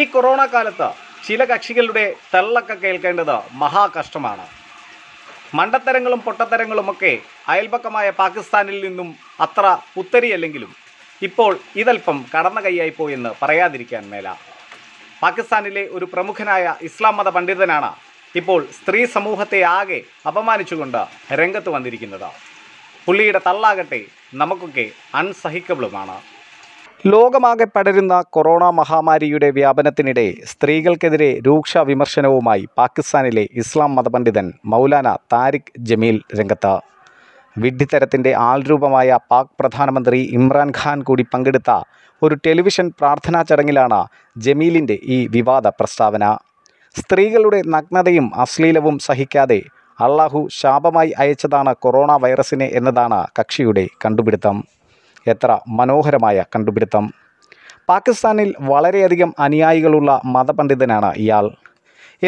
ഈ കൊറോണ കാലത്ത് ചില കക്ഷികളുടെ തള്ളൊക്കെ കേൾക്കേണ്ടത് മഹാകഷ്ടമാണ് മണ്ടത്തരങ്ങളും പൊട്ടത്തരങ്ങളുമൊക്കെ അയൽപക്കമായ പാകിസ്ഥാനിൽ നിന്നും അത്ര ഉത്തരിയല്ലെങ്കിലും ഇപ്പോൾ ഇതൽപ്പം കടന്ന കൈയായിപ്പോയെന്ന് പറയാതിരിക്കാൻ മേല പാകിസ്ഥാനിലെ ഒരു പ്രമുഖനായ ഇസ്ലാം മത പണ്ഡിതനാണ് ഇപ്പോൾ സ്ത്രീ സമൂഹത്തെ ആകെ അപമാനിച്ചുകൊണ്ട് രംഗത്ത് വന്നിരിക്കുന്നത് പുള്ളിയുടെ തള്ളാകട്ടെ നമുക്കൊക്കെ അൺസഹിക്കബിളുമാണ് ലോകമാകെ പടരുന്ന കൊറോണ മഹാമാരിയുടെ വ്യാപനത്തിനിടെ സ്ത്രീകൾക്കെതിരെ രൂക്ഷ വിമർശനവുമായി പാകിസ്ഥാനിലെ ഇസ്ലാം മതപണ്ഡിതൻ മൗലാന താരിഖ് ജമീൽ രംഗത്ത് വിഡ്ഢിത്തരത്തിൻ്റെ ആൾരൂപമായ പാക് പ്രധാനമന്ത്രി ഇമ്രാൻഖാൻ കൂടി പങ്കെടുത്ത ഒരു ടെലിവിഷൻ പ്രാർത്ഥനാ ചടങ്ങിലാണ് ജമീലിൻ്റെ ഈ വിവാദ പ്രസ്താവന സ്ത്രീകളുടെ നഗ്നതയും അശ്ലീലവും സഹിക്കാതെ അള്ളാഹു ശാപമായി അയച്ചതാണ് കൊറോണ വൈറസിനെ എന്നതാണ് കക്ഷിയുടെ കണ്ടുപിടുത്തം എത്ര മനോഹരമായ കണ്ടുപിടുത്തം പാകിസ്ഥാനിൽ വളരെയധികം അനുയായികളുള്ള മതപണ്ഡിതനാണ് ഇയാൾ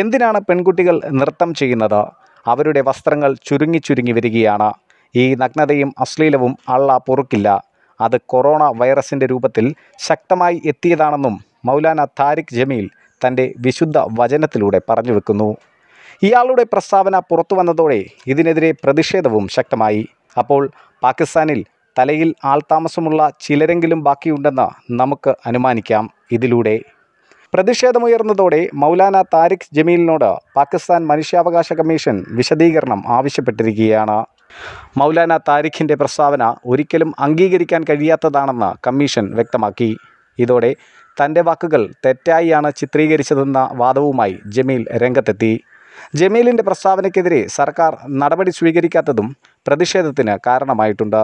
എന്തിനാണ് പെൺകുട്ടികൾ നൃത്തം ചെയ്യുന്നത് അവരുടെ വസ്ത്രങ്ങൾ ചുരുങ്ങി ചുരുങ്ങി വരികയാണ് ഈ നഗ്നതയും അശ്ലീലവും അള്ള പൊറുക്കില്ല അത് കൊറോണ വൈറസിൻ്റെ രൂപത്തിൽ ശക്തമായി എത്തിയതാണെന്നും മൗലാന താരിഖ് ജമീൽ തൻ്റെ വിശുദ്ധ വചനത്തിലൂടെ പറഞ്ഞു വെക്കുന്നു ഇയാളുടെ പ്രസ്താവന പുറത്തു വന്നതോടെ ഇതിനെതിരെ പ്രതിഷേധവും ശക്തമായി അപ്പോൾ പാകിസ്ഥാനിൽ തലയിൽ ആൾതാമസമുള്ള ചിലരെങ്കിലും ബാക്കിയുണ്ടെന്ന് നമുക്ക് അനുമാനിക്കാം ഇതിലൂടെ പ്രതിഷേധമുയർന്നതോടെ മൗലാന താരിഖ് ജമീലിനോട് പാകിസ്ഥാൻ മനുഷ്യാവകാശ കമ്മീഷൻ വിശദീകരണം ആവശ്യപ്പെട്ടിരിക്കുകയാണ് മൗലാന താരിഖിൻ്റെ പ്രസ്താവന ഒരിക്കലും അംഗീകരിക്കാൻ കഴിയാത്തതാണെന്ന് കമ്മീഷൻ വ്യക്തമാക്കി ഇതോടെ തൻ്റെ വാക്കുകൾ തെറ്റായിയാണ് ചിത്രീകരിച്ചതെന്ന വാദവുമായി ജമീൽ രംഗത്തെത്തി ജമീലിൻ്റെ പ്രസ്താവനയ്ക്കെതിരെ സർക്കാർ നടപടി സ്വീകരിക്കാത്തതും പ്രതിഷേധത്തിന് കാരണമായിട്ടുണ്ട്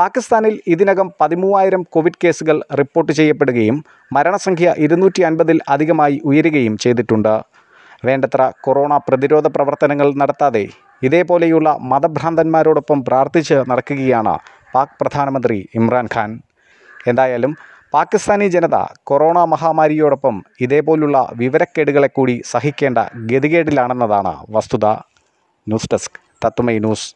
പാകിസ്ഥാനിൽ ഇതിനകം പതിമൂവായിരം കോവിഡ് കേസുകൾ റിപ്പോർട്ട് ചെയ്യപ്പെടുകയും മരണസംഖ്യ ഇരുന്നൂറ്റി അൻപതിൽ അധികമായി ഉയരുകയും ചെയ്തിട്ടുണ്ട് വേണ്ടത്ര കൊറോണ പ്രതിരോധ പ്രവർത്തനങ്ങൾ നടത്താതെ ഇതേപോലെയുള്ള മതഭ്രാന്തന്മാരോടൊപ്പം പ്രാർത്ഥിച്ച് നടക്കുകയാണ് പാക് പ്രധാനമന്ത്രി ഇമ്രാൻഖാൻ എന്തായാലും പാകിസ്ഥാനി ജനത കൊറോണ മഹാമാരിയോടൊപ്പം ഇതേപോലുള്ള വിവരക്കേടുകളെ കൂടി സഹിക്കേണ്ട ഗതികേടിലാണെന്നതാണ് വസ്തുത ന്യൂസ് ഡെസ്ക് തത്തുമൈ ന്യൂസ്